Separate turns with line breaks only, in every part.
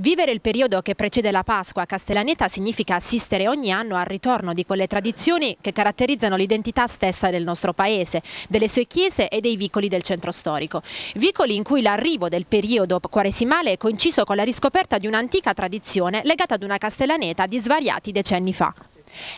Vivere il periodo che precede la Pasqua a Castellaneta significa assistere ogni anno al ritorno di quelle tradizioni che caratterizzano l'identità stessa del nostro paese, delle sue chiese e dei vicoli del centro storico. Vicoli in cui l'arrivo del periodo quaresimale è coinciso con la riscoperta di un'antica tradizione legata ad una Castellaneta di svariati decenni fa.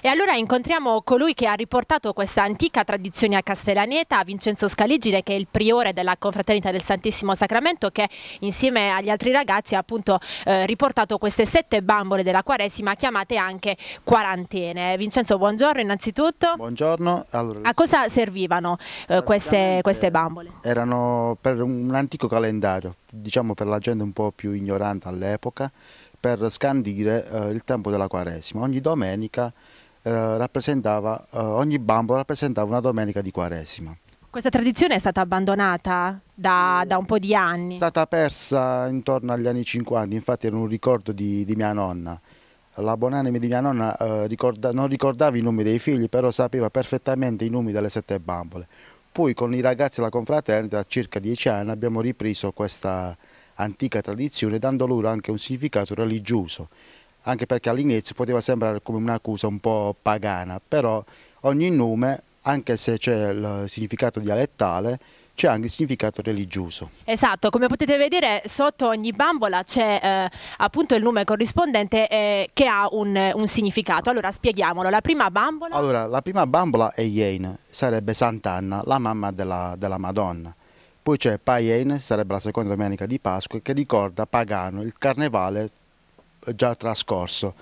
E allora incontriamo colui che ha riportato questa antica tradizione a Castellaneta, Vincenzo Scaligide, che è il priore della Confraternita del Santissimo Sacramento, che insieme agli altri ragazzi ha appunto eh, riportato queste sette bambole della Quaresima, chiamate anche quarantene. Vincenzo, buongiorno innanzitutto.
Buongiorno. Allora, a cosa
servivano eh, queste, queste bambole?
Erano per un antico calendario, diciamo per la gente un po' più ignorante all'epoca, per scandire eh, il tempo della Quaresima. Ogni domenica eh, rappresentava, eh, ogni bambolo rappresentava una domenica di Quaresima.
Questa tradizione è stata abbandonata da, da, un po' di anni?
È stata persa intorno agli anni 50, infatti era un ricordo di, di mia nonna. La buonanime di mia nonna eh, ricorda, non ricordava i nomi dei figli, però sapeva perfettamente i nomi delle sette bambole. Poi con i ragazzi della confraternita, a circa dieci anni, abbiamo ripreso questa, antica tradizione, dando loro anche un significato religioso, anche perché all'inizio poteva sembrare come un'accusa un po' pagana, però ogni nome, anche se c'è il significato dialettale, c'è anche il significato religioso.
Esatto, come potete vedere sotto ogni bambola c'è eh, appunto il nome corrispondente eh, che ha un, un, significato. Allora spieghiamolo, la prima bambola...
Allora, la prima bambola è Jane, sarebbe Sant'Anna, la mamma della, della Madonna. Poi c'è Païen, sarebbe la seconda domenica di Pasqua, che ricorda Pagano, il carnevale già trascorso.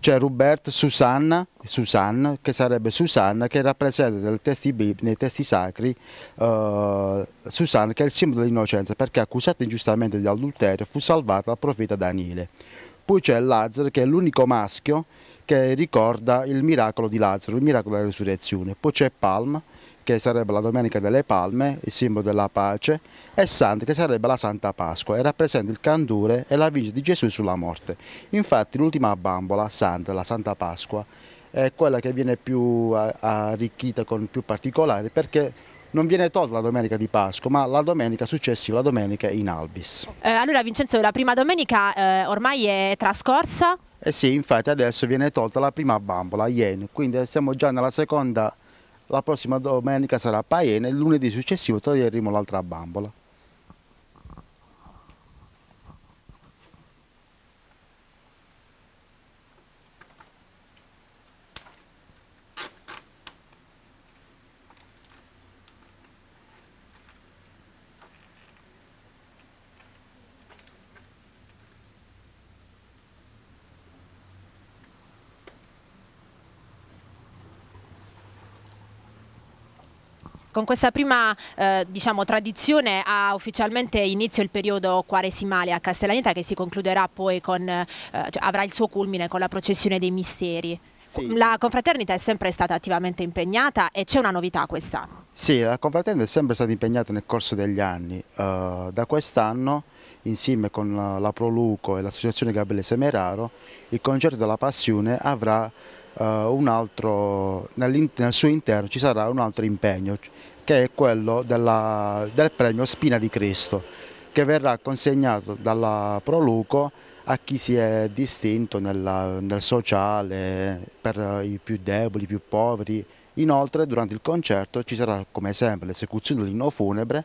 C'è Robert Susanna, Susanne, che sarebbe Susanna, che rappresenta testi nei testi sacri uh, Susanna, che è il simbolo dell'innocenza, perché accusata ingiustamente di adulterio fu salvata dal profeta Daniele. Poi c'è Lazzaro, che è l'unico maschio che ricorda il miracolo di Lazzaro, il miracolo della risurrezione. Poi c'è Palma, che sarebbe la Domenica delle Palme, il simbolo della pace, e Santa, che sarebbe la Santa Pasqua, e rappresenta il candore e la vigilia di Gesù sulla morte. Infatti l'ultima bambola, Santa, la Santa Pasqua, è quella che viene più arricchita con più particolari perché non viene tolta la domenica di Pasqua, ma la domenica successiva, la domenica in Albis.
Eh, allora Vincenzo, la prima domenica eh, ormai è trascorsa? Eh
sì, infatti adesso viene tolta la prima bambola, Ien, quindi siamo già nella seconda domenica la prossima domenica sarà a Paiene e lunedì successivo toglieremo l'altra bambola.
Con questa prima eh, diciamo, tradizione ha ufficialmente inizio il periodo quaresimale a Castellaneta che si concluderà poi con, eh, cioè, avrà il suo culmine con la processione dei misteri. Sì. La confraternita è sempre stata attivamente impegnata e c'è una novità quest'anno.
Sì, la confraternita è sempre stata impegnata nel corso degli anni. Uh, da quest'anno, insieme con la, la Proluco e l'associazione Gabriele Semeraro, il concerto della Passione avrà eh, altro, nel, nel suo interno ci sarà un altro impegno che è quello della, del premio Spina di Cristo che verrà consegnato dalla Proluco a chi si è distinto nella, nel sociale, per i più deboli, i più poveri. Inoltre durante il concerto ci sarà come sempre l'esecuzione dell'inno funebre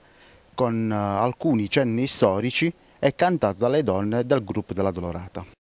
con uh, alcuni cenni storici e cantato dalle donne del gruppo della Dolorata.